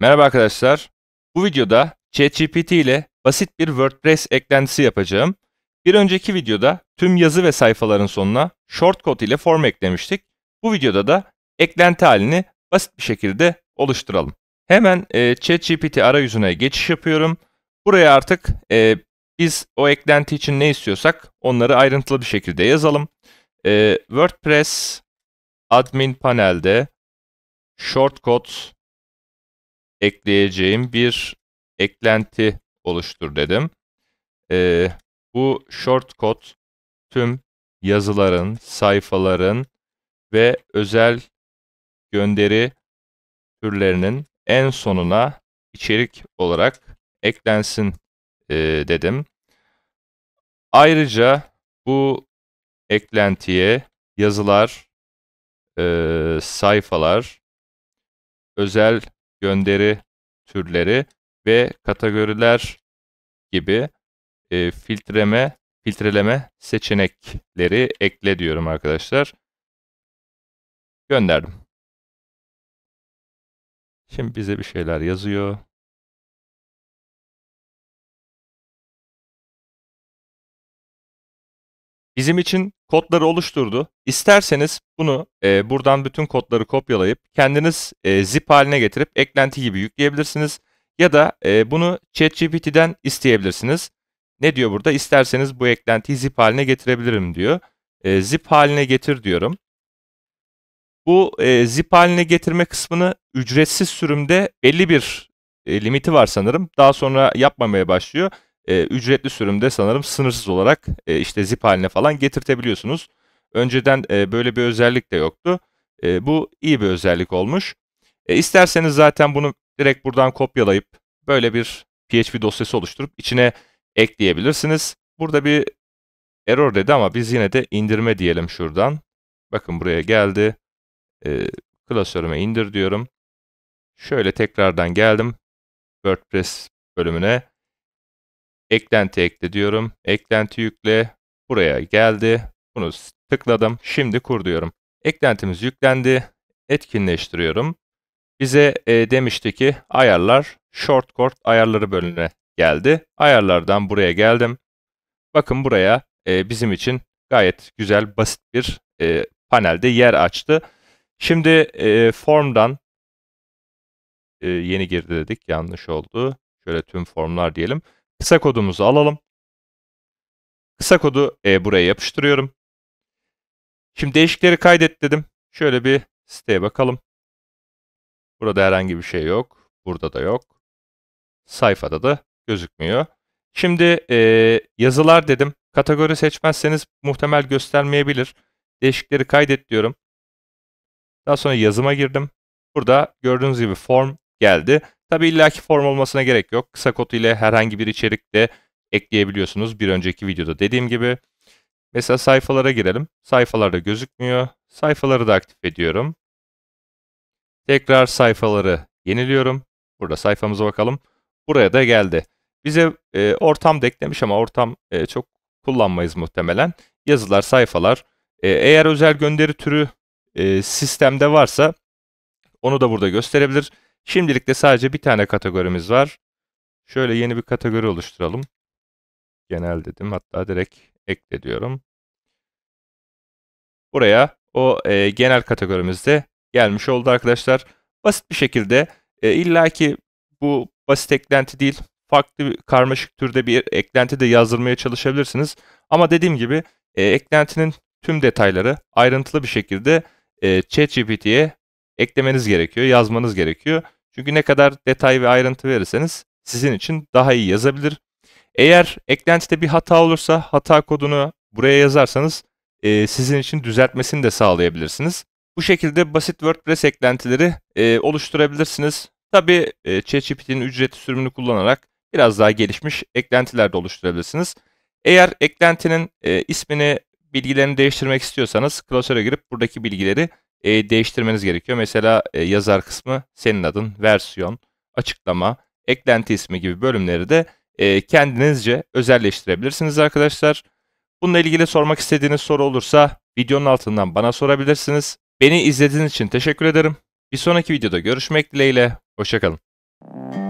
Merhaba arkadaşlar. Bu videoda ChatGPT ile basit bir WordPress eklentisi yapacağım. Bir önceki videoda tüm yazı ve sayfaların sonuna shortcode ile form eklemiştik. Bu videoda da eklenti halini basit bir şekilde oluşturalım. Hemen e, ChatGPT arayüzüne geçiş yapıyorum. Buraya artık e, biz o eklenti için ne istiyorsak onları ayrıntılı bir şekilde yazalım. E, WordPress admin panelde shortcode ekleyeceğim bir eklenti oluştur dedim. E, bu shortcut tüm yazıların, sayfaların ve özel gönderi türlerinin en sonuna içerik olarak eklensin e, dedim. Ayrıca bu eklentiye yazılar, e, sayfalar, özel gönderi türleri ve kategoriler gibi e, filtreme filtreleme seçenekleri ekle diyorum arkadaşlar. Gönderdim. Şimdi bize bir şeyler yazıyor. bizim için kodları oluşturdu. İsterseniz bunu e, buradan bütün kodları kopyalayıp kendiniz e, zip haline getirip eklenti gibi yükleyebilirsiniz. Ya da e, bunu ChatGPT'den isteyebilirsiniz. Ne diyor burada? İsterseniz bu eklentiyi zip haline getirebilirim diyor. E, zip haline getir diyorum. Bu e, zip haline getirme kısmını ücretsiz sürümde 51 e, limiti var sanırım. Daha sonra yapmamaya başlıyor e, ücretli sürümde sanırım sınırsız olarak e, işte zip haline falan getirtebiliyorsunuz. Önceden e, böyle bir özellik de yoktu. E, bu iyi bir özellik olmuş. E, isterseniz zaten bunu direkt buradan kopyalayıp böyle bir PHP dosyası oluşturup içine ekleyebilirsiniz. Burada bir error dedi ama biz yine de indirme diyelim şuradan. Bakın buraya geldi. E, klasörüme indir diyorum. Şöyle tekrardan geldim. WordPress bölümüne. Eklenti ekle diyorum. Eklenti yükle. Buraya geldi. Bunu tıkladım. Şimdi kur diyorum. Eklentimiz yüklendi. Etkinleştiriyorum. Bize e, demişti ki ayarlar short chord ayarları bölümüne geldi. Ayarlardan buraya geldim. Bakın buraya e, bizim için gayet güzel basit bir e, panelde yer açtı. Şimdi e, formdan e, yeni girdi dedik yanlış oldu. Şöyle tüm formlar diyelim. Kısa kodumuzu alalım. Kısa kodu e, buraya yapıştırıyorum. Şimdi değişikleri kaydet dedim. Şöyle bir siteye bakalım. Burada herhangi bir şey yok. Burada da yok. Sayfada da gözükmüyor. Şimdi e, yazılar dedim. Kategori seçmezseniz muhtemel göstermeyebilir. Değişikleri kaydet diyorum. Daha sonra yazıma girdim. Burada gördüğünüz gibi form geldi. Tabi illaki form olmasına gerek yok. Kısa kod ile herhangi bir içerik de ekleyebiliyorsunuz. Bir önceki videoda dediğim gibi. Mesela sayfalara girelim. Sayfalarda gözükmüyor. Sayfaları da aktif ediyorum. Tekrar sayfaları yeniliyorum. Burada sayfamıza bakalım. Buraya da geldi. Bize e, ortam da ama ortam e, çok kullanmayız muhtemelen. Yazılar, sayfalar. E, eğer özel gönderi türü e, sistemde varsa onu da burada gösterebilir. Şimdilik de sadece bir tane kategorimiz var. Şöyle yeni bir kategori oluşturalım. Genel dedim. Hatta direkt ekle diyorum. Buraya o e, genel kategorimizde gelmiş oldu arkadaşlar. Basit bir şekilde e, illaki bu basit eklenti değil farklı karmaşık türde bir eklenti de yazdırmaya çalışabilirsiniz. Ama dediğim gibi e, eklentinin tüm detayları ayrıntılı bir şekilde e, ChatGPT'ye eklemeniz gerekiyor, yazmanız gerekiyor. Çünkü ne kadar detay ve ayrıntı verirseniz sizin için daha iyi yazabilir. Eğer eklentide bir hata olursa hata kodunu buraya yazarsanız e, sizin için düzeltmesini de sağlayabilirsiniz. Bu şekilde basit WordPress eklentileri e, oluşturabilirsiniz. Tabi e, ChatGPT'nin ücreti sürümünü kullanarak biraz daha gelişmiş eklentiler de oluşturabilirsiniz. Eğer eklentinin e, ismini, bilgilerini değiştirmek istiyorsanız klasöre girip buradaki bilgileri e, değiştirmeniz gerekiyor. Mesela e, yazar kısmı senin adın, versiyon, açıklama, eklenti ismi gibi bölümleri de e, kendinizce özelleştirebilirsiniz arkadaşlar. Bununla ilgili sormak istediğiniz soru olursa videonun altından bana sorabilirsiniz. Beni izlediğiniz için teşekkür ederim. Bir sonraki videoda görüşmek dileğiyle. Hoşçakalın.